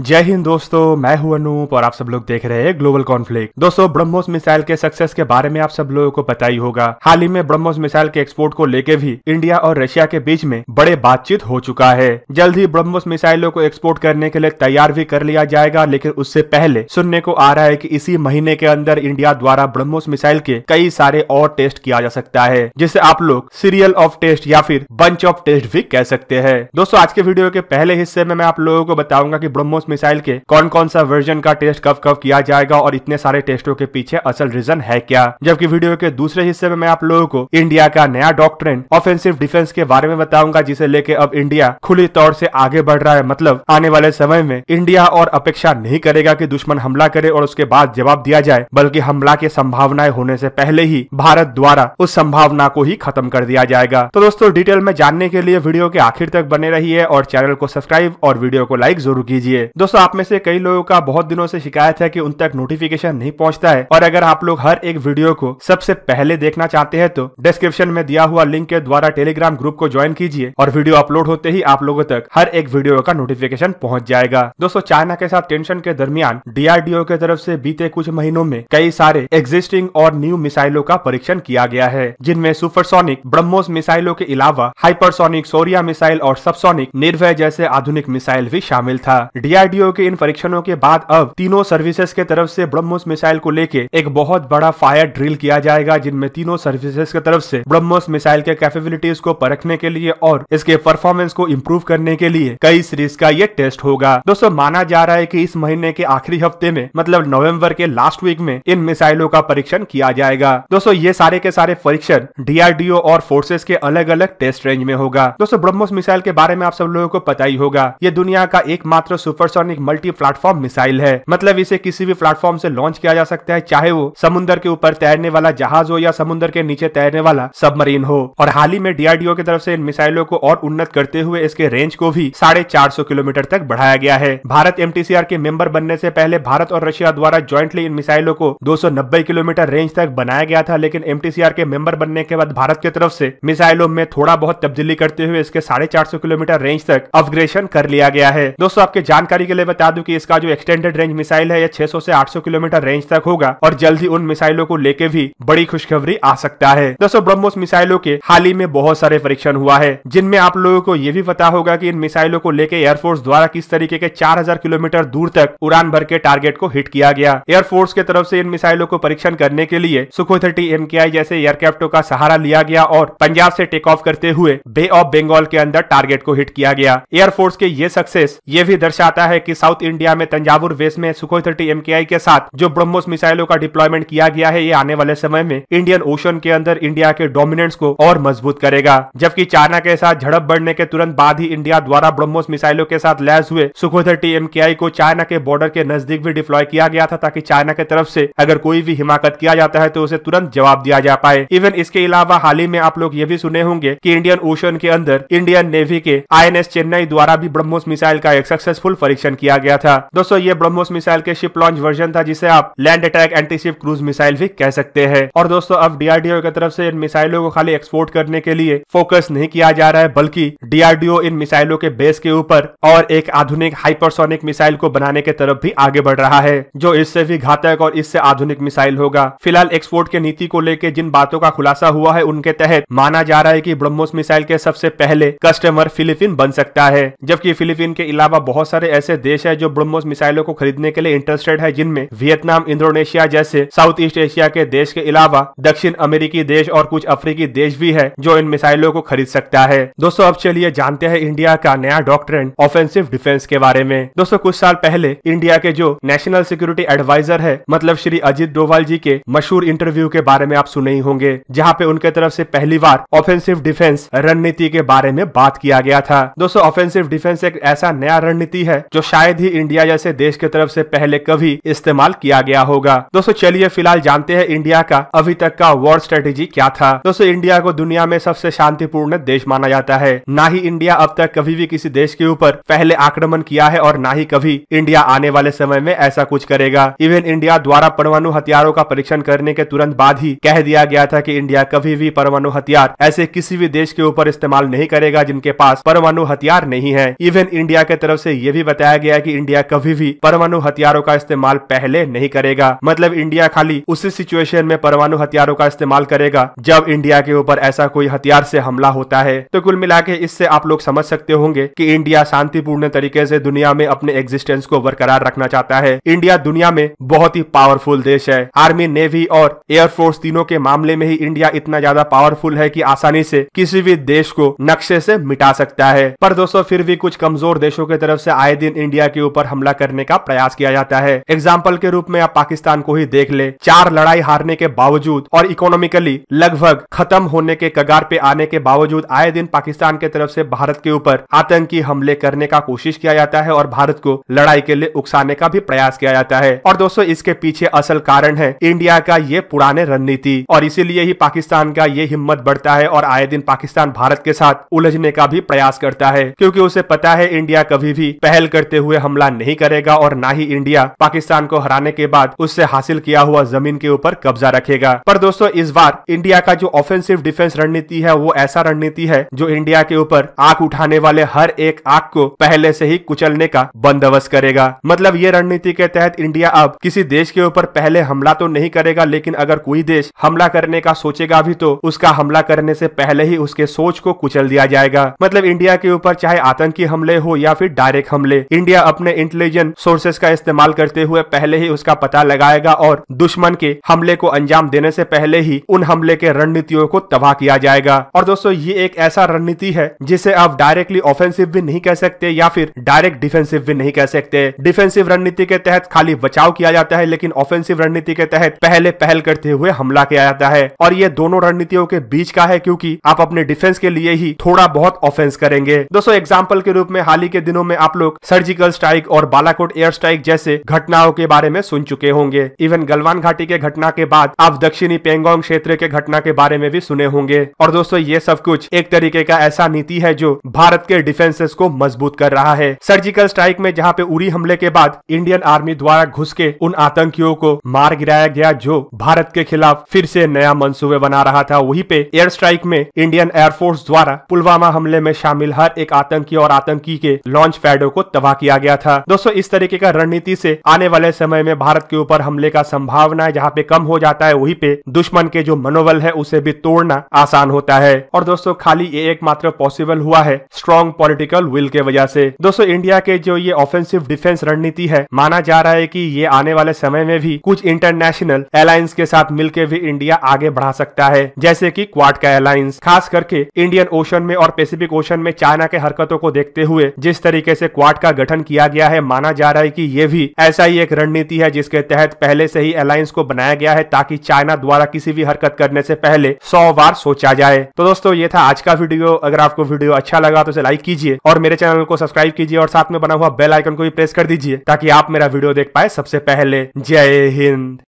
जय हिंद दोस्तों मैं हूं अनूप और आप सब लोग देख रहे हैं ग्लोबल कॉन्फ्लिक्ट दोस्तों ब्रह्मोस मिसाइल के सक्सेस के बारे में आप सब लोगों को पता ही होगा हाल ही में ब्रह्मोस मिसाइल के एक्सपोर्ट को लेके भी इंडिया और रशिया के बीच में बड़े बातचीत हो चुका है जल्द ही ब्रह्मोस मिसाइलों को एक्सपोर्ट करने के लिए तैयार भी कर लिया जाएगा लेकिन उससे पहले सुनने को आ रहा है की इसी महीने के अंदर इंडिया द्वारा ब्रह्मोस मिसाइल के कई सारे और टेस्ट किया जा सकता है जिसे आप लोग सीरियल ऑफ टेस्ट या फिर बंच ऑफ टेस्ट भी कह सकते हैं दोस्तों आज के वीडियो के पहले हिस्से में मैं आप लोगों को बताऊंगा की ब्रह्मोस ब्रह्मोस मिसाइल के कौन कौन सा वर्जन का टेस्ट कब कब किया जाएगा और इतने सारे टेस्टों के पीछे असल रीजन है क्या जबकि वीडियो के दूसरे हिस्से में मैं आप लोगों को इंडिया का नया डॉक्ट्रेन ऑफेंसिव डिफेंस के बारे में बताऊंगा जिसे लेके अब इंडिया खुली तौर से आगे बढ़ रहा है मतलब आने वाले समय में इंडिया और अपेक्षा नहीं करेगा कि दुश्मन हमला करे और उसके बाद जवाब दिया जाए बल्कि हमला की संभावनाएं होने से पहले ही भारत द्वारा उस संभावना को ही खत्म कर दिया जाएगा तो दोस्तों डिटेल में जानने के लिए वीडियो के आखिर तक बने रही और चैनल को सब्सक्राइब और वीडियो को लाइक जरूर कीजिए दोस्तों आप में से कई लोगों का बहुत दिनों से शिकायत है कि उन तक नोटिफिकेशन नहीं पहुंचता है और अगर आप लोग हर एक वीडियो को सबसे पहले देखना चाहते हैं तो डिस्क्रिप्शन में दिया हुआ लिंक के द्वारा टेलीग्राम ग्रुप को ज्वाइन कीजिए और वीडियो अपलोड होते ही आप लोगों तक हर एक वीडियो का नोटिफिकेशन पहुँच जाएगा दोस्तों चाइना के साथ टेंशन के दरमियान डीआरडीओ के तरफ ऐसी बीते कुछ महीनों में कई सारे एग्जिस्टिंग और न्यू मिसाइलों का परीक्षण किया गया है जिनमें सुपरसोनिक ब्रह्मोस मिसाइलों के अलावा हाइपरसोनिक सोरिया मिसाइल और सबसोनिक निर्भय जैसे आधुनिक मिसाइल भी शामिल था डीआर डीआरडीओ के इन परीक्षणों के बाद अब तीनों सर्विसेज के तरफ से ब्रह्मोस मिसाइल को लेके एक बहुत बड़ा फायर ड्रिल किया जाएगा जिनमें तीनों सर्विसेज के तरफ से ब्रह्मोस मिसाइल के कैपेबिलिटीज को परखने के लिए और इसके परफॉर्मेंस को इम्प्रूव करने के लिए कई सीरीज का ये टेस्ट होगा दोस्तों माना जा रहा है की इस महीने के आखिरी हफ्ते में मतलब नवम्बर के लास्ट वीक में इन मिसाइलों का परीक्षण किया जाएगा दोस्तों ये सारे के सारे परीक्षण डीआरडीओ और फोर्सेस के अलग अलग टेस्ट रेंज में होगा दोस्तों ब्रह्मोस मिसाइल के बारे में आप सब लोगों को पता ही होगा ये दुनिया का एकमात्र super hypersonic multi platform missile है मतलब इसे किसी भी प्लेटफॉर्म से लॉन्च किया जा सकता है चाहे वो समुद्र के ऊपर तैरने वाला जहाज हो या समुद्र के नीचे तैरने वाला सबमरीन हो और हाल ही में डीआरडीओ की तरफ से इन मिसाइलों को और उन्नत करते हुए इसके रेंज को भी साढ़े किलोमीटर तक बढ़ाया गया है भारत आर के मेंबर बनने से पहले भारत और रशिया द्वारा ज्वाइंटली इन मिसाइलों को नब्बे किलोमीटर रेंज तक बनाया गया था लेकिन आर के मेंबर बनने के बाद भारत की तरफ से मिसाइलों में थोड़ा बहुत तब्दीली करते हुए इसके साढ़े किलोमीटर रेंज तक अपग्रेशन कर लिया गया है दोस्तों आपके जानकारी जानकारी के लिए बता दूं कि इसका जो एक्सटेंडेड रेंज मिसाइल है यह 600 से 800 किलोमीटर रेंज तक होगा और जल्द ही उन मिसाइलों को लेके भी बड़ी खुशखबरी आ सकता है दोस्तों ब्रह्मोस मिसाइलों के हाल ही में बहुत सारे परीक्षण हुआ है जिनमें आप लोगों को ये भी पता होगा की इन मिसाइलों को लेकर एयरफोर्स द्वारा किस तरीके के चार किलोमीटर दूर तक उड़ान भर के टारगेट को हिट किया गया एयरफोर्स के तरफ ऐसी इन मिसाइलों को परीक्षण करने के लिए सुखो थर्टी एम जैसे एयरक्राफ्टों का सहारा लिया गया और पंजाब से टेक ऑफ करते हुए बे ऑफ बंगाल के अंदर टारगेट को हिट किया गया एयरफोर्स के ये सक्सेस ये भी दर्शाता है है कि साउथ इंडिया में तंजावुर वेस्ट में सुखोई थर्टी एम के साथ जो ब्रह्मोस मिसाइलों का डिप्लॉयमेंट किया गया है ये आने वाले समय में इंडियन ओशन के अंदर इंडिया के डोमिनेंस को और मजबूत करेगा जबकि चाइना के साथ झड़प बढ़ने के तुरंत बाद ही इंडिया द्वारा ब्रह्मोस मिसाइलों के साथ लैस हुए सुखो थर्टी एम को चाइना के बॉर्डर के नजदीक भी डिप्लॉय किया गया था ताकि चाइना के तरफ ऐसी अगर कोई भी हिमाकत किया जाता है तो उसे तुरंत जवाब दिया जा पाए इवन इसके अलावा हाल ही में आप लोग ये भी सुने होंगे की इंडियन ओशन के अंदर इंडियन नेवी के आई चेन्नई द्वारा भी ब्रह्मोस मिसाइल का एक सक्सेसफुल परीक्षण परीक्षण किया गया था दोस्तों ये ब्रह्मोस मिसाइल के शिप लॉन्च वर्जन था जिसे आप land attack anti ship cruise missile भी कह सकते हैं और दोस्तों अब डीआरडीओ की तरफ से इन मिसाइलों को खाली एक्सपोर्ट करने के लिए फोकस नहीं किया जा रहा है बल्कि डीआरडीओ इन मिसाइलों के बेस के ऊपर और एक आधुनिक हाइपरसोनिक मिसाइल को बनाने के तरफ भी आगे बढ़ रहा है जो इससे भी घातक और इससे आधुनिक मिसाइल होगा फिलहाल एक्सपोर्ट के नीति को लेकर जिन बातों का खुलासा हुआ है उनके तहत माना जा रहा है की ब्रह्मोस मिसाइल के सबसे पहले कस्टमर फिलीपीन बन सकता है जबकि फिलीपीन के अलावा बहुत सारे ऐसे देश है जो ब्रह्मोस मिसाइलों को खरीदने के लिए इंटरेस्टेड है जिनमें वियतनाम इंडोनेशिया जैसे साउथ ईस्ट एशिया के देश के अलावा दक्षिण अमेरिकी देश और कुछ अफ्रीकी देश भी है जो इन मिसाइलों को खरीद सकता है दोस्तों अब चलिए जानते हैं इंडिया का नया डॉक्ट्रेन ऑफेंसिव डिफेंस के बारे में दोस्तों कुछ साल पहले इंडिया के जो नेशनल सिक्योरिटी एडवाइजर है मतलब श्री अजीत डोवाल जी के मशहूर इंटरव्यू के बारे में आप सुने ही होंगे जहाँ पे उनके तरफ से पहली बार ऑफेंसिव डिफेंस रणनीति के बारे में बात किया गया था दोस्तों ऑफेंसिव डिफेंस एक ऐसा नया रणनीति है जो शायद ही इंडिया जैसे देश की तरफ से पहले कभी इस्तेमाल किया गया होगा दोस्तों चलिए फिलहाल जानते हैं इंडिया का अभी तक का वॉर स्ट्रेटेजी क्या था दोस्तों इंडिया को दुनिया में सबसे शांतिपूर्ण देश माना जाता है ना ही इंडिया अब तक कभी भी किसी देश के ऊपर पहले आक्रमण किया है और ना ही कभी इंडिया आने वाले समय में ऐसा कुछ करेगा इवन इंडिया द्वारा परमाणु हथियारों का परीक्षण करने के तुरंत बाद ही कह दिया गया था कि इंडिया कभी भी परमाणु हथियार ऐसे किसी भी देश के ऊपर इस्तेमाल नहीं करेगा जिनके पास परमाणु हथियार नहीं है इवन इंडिया के तरफ से ये भी बताया बताया गया कि इंडिया कभी भी परमाणु हथियारों का इस्तेमाल पहले नहीं करेगा मतलब इंडिया खाली उसी सिचुएशन में परमाणु हथियारों का इस्तेमाल करेगा जब इंडिया के ऊपर ऐसा कोई हथियार से हमला होता है तो कुल मिला के इससे आप लोग समझ सकते होंगे की इंडिया शांतिपूर्ण तरीके ऐसी दुनिया में अपने एग्जिस्टेंस को बरकरार रखना चाहता है इंडिया दुनिया में बहुत ही पावरफुल देश है आर्मी नेवी और एयरफोर्स तीनों के मामले में ही इंडिया इतना ज्यादा पावरफुल है कि आसानी से किसी भी देश को नक्शे से मिटा सकता है पर दोस्तों फिर भी कुछ कमजोर देशों की तरफ से आए दिन इन इंडिया के ऊपर हमला करने का प्रयास किया जाता है एग्जाम्पल के रूप में आप पाकिस्तान को ही देख ले चार लड़ाई हारने के बावजूद और इकोनॉमिकली लगभग खत्म होने के कगार पे आने के बावजूद आए दिन पाकिस्तान के तरफ से भारत के ऊपर आतंकी हमले करने का कोशिश किया जाता है और भारत को लड़ाई के लिए उकसाने का भी प्रयास किया जाता है और दोस्तों इसके पीछे असल कारण है इंडिया का ये पुराने रणनीति और इसीलिए ही पाकिस्तान का ये हिम्मत बढ़ता है और आए दिन पाकिस्तान भारत के साथ उलझने का भी प्रयास करता है क्योंकि उसे पता है इंडिया कभी भी पहल कर करते हुए हमला नहीं करेगा और न ही इंडिया पाकिस्तान को हराने के बाद उससे हासिल किया हुआ जमीन के ऊपर कब्जा रखेगा पर दोस्तों इस बार इंडिया का जो ऑफेंसिव डिफेंस रणनीति है वो ऐसा रणनीति है जो इंडिया के ऊपर आग उठाने वाले हर एक आग को पहले से ही कुचलने का बंदोबस्त करेगा मतलब ये रणनीति के तहत इंडिया अब किसी देश के ऊपर पहले हमला तो नहीं करेगा लेकिन अगर कोई देश हमला करने का सोचेगा भी तो उसका हमला करने से पहले ही उसके सोच को कुचल दिया जाएगा मतलब इंडिया के ऊपर चाहे आतंकी हमले हो या फिर डायरेक्ट हमले इंडिया अपने इंटेलिजेंट सोर्सेस का इस्तेमाल करते हुए पहले ही उसका पता लगाएगा और दुश्मन के हमले को अंजाम देने से पहले ही उन हमले के रणनीतियों को तबाह किया जाएगा और दोस्तों ये एक ऐसा रणनीति है जिसे आप डायरेक्टली ऑफेंसिव भी नहीं कह सकते या फिर डायरेक्ट डिफेंसिव भी नहीं कह सकते डिफेंसिव रणनीति के तहत खाली बचाव किया जाता है लेकिन ऑफेंसिव रणनीति के तहत पहले पहल करते हुए हमला किया जाता है और ये दोनों रणनीतियों के बीच का है क्योंकि आप अपने डिफेंस के लिए ही थोड़ा बहुत ऑफेंस करेंगे दोस्तों एग्जाम्पल के रूप में हाल ही के दिनों में आप लोग सर्च सर्जिकल स्ट्राइक और बालाकोट एयर स्ट्राइक जैसे घटनाओं के बारे में सुन चुके होंगे इवन गलवान घाटी के घटना के बाद आप दक्षिणी पेंगोंग क्षेत्र के घटना के बारे में भी सुने होंगे और दोस्तों ये सब कुछ एक तरीके का ऐसा नीति है जो भारत के डिफेंसेस को मजबूत कर रहा है सर्जिकल स्ट्राइक में जहाँ पे उरी हमले के बाद इंडियन आर्मी द्वारा घुस के उन आतंकियों को मार गिराया गया जो भारत के खिलाफ फिर से नया मंसूबे बना रहा था वहीं पे एयर स्ट्राइक में इंडियन एयरफोर्स द्वारा पुलवामा हमले में शामिल हर एक आतंकी और आतंकी के लॉन्च पैडो को तबाह तबाह किया गया था दोस्तों इस तरीके का रणनीति से आने वाले समय में भारत के ऊपर हमले का संभावना जहाँ पे कम हो जाता है वहीं पे दुश्मन के जो मनोबल है उसे भी तोड़ना आसान होता है और दोस्तों खाली ये एकमात्र पॉसिबल हुआ है स्ट्रॉन्ग पॉलिटिकल विल के वजह से दोस्तों इंडिया के जो ये ऑफेंसिव डिफेंस रणनीति है माना जा रहा है कि ये आने वाले समय में भी कुछ इंटरनेशनल अलायंस के साथ मिलकर भी इंडिया आगे बढ़ा सकता है जैसे कि क्वाड का अलायंस खास करके इंडियन ओशन में और पैसिफिक ओशन में चाइना के हरकतों को देखते हुए जिस तरीके से क्वाड का का गठन किया गया है माना जा रहा है कि ये भी ऐसा ही एक रणनीति है जिसके तहत पहले से ही अलायंस को बनाया गया है ताकि चाइना द्वारा किसी भी हरकत करने से पहले सौ बार सोचा जाए तो दोस्तों ये था आज का वीडियो अगर आपको वीडियो अच्छा लगा तो इसे लाइक कीजिए और मेरे चैनल को सब्सक्राइब कीजिए और साथ में बना हुआ बेल आइकन को भी प्रेस कर दीजिए ताकि आप मेरा वीडियो देख पाए सबसे पहले जय हिंद